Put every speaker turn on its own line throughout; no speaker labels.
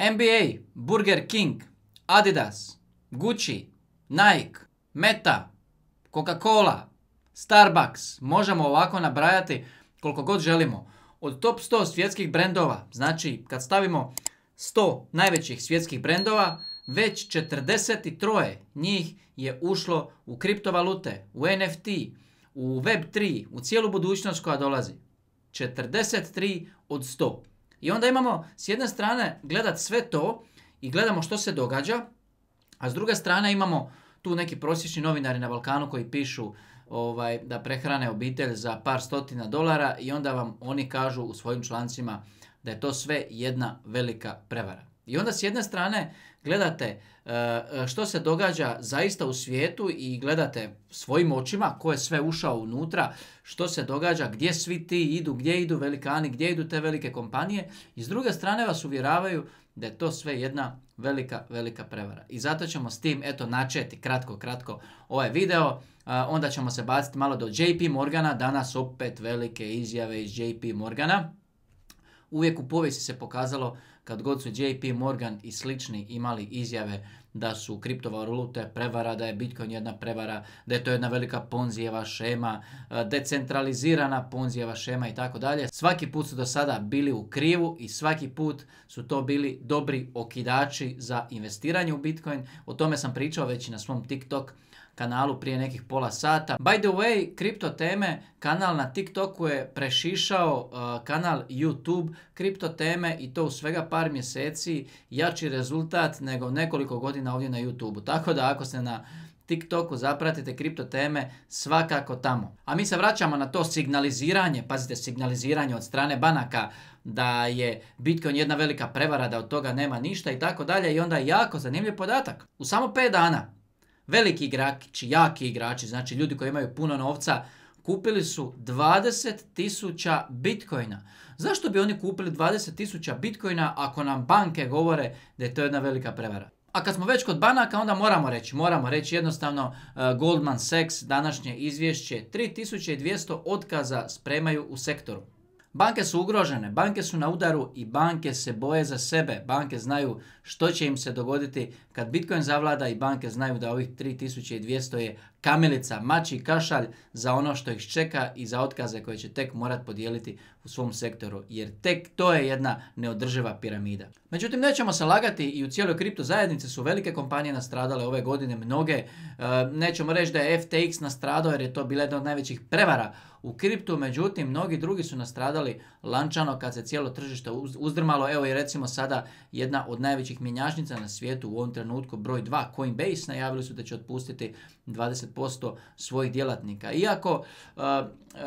NBA, Burger King, Adidas, Gucci, Nike, Meta, Coca-Cola, Starbucks. Možemo ovako nabrajati koliko god želimo. Od top 100 svjetskih brendova, znači kad stavimo 100 najvećih svjetskih brendova, već 43 njih je ušlo u kriptovalute, u NFT, u Web3, u cijelu budućnost koja dolazi. 43 od 100. I onda imamo s jedne strane gledat sve to i gledamo što se događa, a s druge strane imamo tu neki prosječni novinari na Balkanu koji pišu ovaj, da prehrane obitelj za par stotina dolara i onda vam oni kažu u svojim člancima da je to sve jedna velika prevara. I onda s jedne strane gledate e, e, što se događa zaista u svijetu i gledate svojim očima ko je sve ušao unutra, što se događa, gdje svi ti idu, gdje idu velikani, gdje idu te velike kompanije i s druge strane vas uvjeravaju da je to sve jedna velika, velika prevara. I zato ćemo s tim, eto, načeti kratko, kratko ovaj video. E, onda ćemo se baciti malo do JP Morgana, danas opet velike izjave iz JP Morgana. Uvijek u povijesti se pokazalo kad god su JP Morgan i slični imali izjave da su kriptovalute prevara, da je Bitcoin jedna prevara, da je to jedna velika ponzijeva šema, e, decentralizirana ponzijeva šema i tako dalje. Svaki put su do sada bili u krivu i svaki put su to bili dobri okidači za investiranje u Bitcoin. O tome sam pričao već i na svom TikTok kanalu prije nekih pola sata. By the way, kripto teme kanal na TikToku je prešišao e, kanal YouTube kripto teme i to u svega par mjeseci jači rezultat nego nekoliko godina ovdje na YouTube. Tako da ako ste na TikToku zapratite kripto teme svakako tamo. A mi se vraćamo na to signaliziranje, pazite signaliziranje od strane banaka da je Bitcoin jedna velika prevara, da od toga nema ništa i tako dalje i onda je jako zanimljiv podatak. U samo 5 dana veliki igrači, jaki igrači, znači ljudi koji imaju puno novca kupili su 20.000 bitcoina. Zašto bi oni kupili 20.000 bitcoina ako nam banke govore da je to jedna velika prevara? A kad smo već kod banaka, onda moramo reći, moramo reći jednostavno e, Goldman Sachs današnje izvješće 3200 otkaza spremaju u sektoru. Banke su ugrožene, banke su na udaru i banke se boje za sebe. Banke znaju što će im se dogoditi kad Bitcoin zavlada i banke znaju da ovih 3200 je kamilica, mači, kašalj za ono što ih čeka i za otkaze koje će tek morat podijeliti u svom sektoru. Jer tek to je jedna neodrživa piramida. Međutim, nećemo se lagati i u cijeloj kripto zajednici su velike kompanije nastradale ove godine, mnoge. E, nećemo reći da je FTX nastradao jer je to bila jedna od najvećih prevara u kriptu, međutim, mnogi drugi su nastradali lančano kad se cijelo tržište uzdrmalo. Evo i recimo sada jedna od najvećih mjenjačnica na svijetu u ovom trenutku, broj 2, Coinbase, najavili su da će otpustiti 20 posto svojih djelatnika. Iako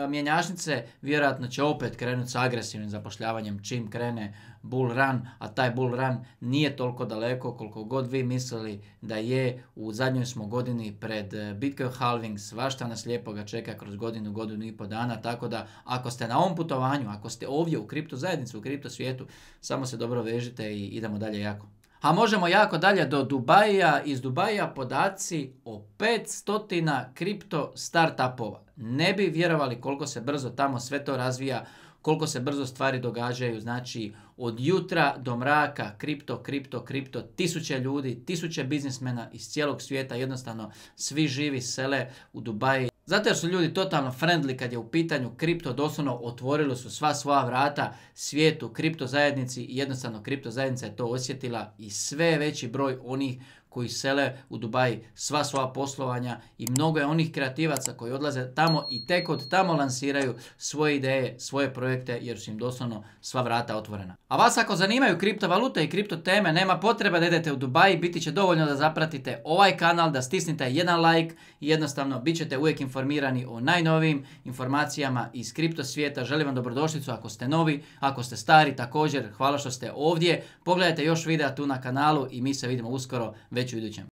mjenjačnice vjerojatno će opet krenuti sa agresivnim zapošljavanjem čim krene bull run, a taj bull run nije toliko daleko koliko god vi mislili da je. U zadnjoj smo godini pred e, Bitcoin halving, svašta nas lijepo ga čeka kroz godinu, godinu i pol dana, tako da ako ste na ovom putovanju, ako ste ovdje u kripto zajednici, u kripto svijetu, samo se dobro vežite i idemo dalje jako. A pa možemo jako dalje do Dubaja. Iz Dubaja podaci o 500 kripto startupova. Ne bi vjerovali koliko se brzo tamo sve to razvija, koliko se brzo stvari događaju. Znači od jutra do mraka kripto, kripto, kripto, tisuće ljudi, tisuće biznismena iz cijelog svijeta. Jednostavno svi živi sele u Dubaji. Zato jer su ljudi totalno friendly kad je u pitanju kripto, doslovno otvorili su sva svoja vrata svijetu kripto zajednici i jednostavno kripto zajednica je to osjetila i sve veći broj onih koji sele u Dubaji sva svoja poslovanja i mnogo je onih kreativaca koji odlaze tamo i tek od tamo lansiraju svoje ideje, svoje projekte jer su im doslovno sva vrata otvorena. A vas ako zanimaju kriptovalute i kripto teme, nema potrebe da idete u Dubaji, biti će dovoljno da zapratite ovaj kanal, da stisnite jedan like i jednostavno bit ćete uvijek informirani o najnovijim informacijama iz kripto svijeta. Želim vam dobrodošlicu ako ste novi, ako ste stari također, hvala što ste ovdje. Pogledajte još videa tu na kanalu i mi se vidimo uskoro već süreç ödeyeceğim.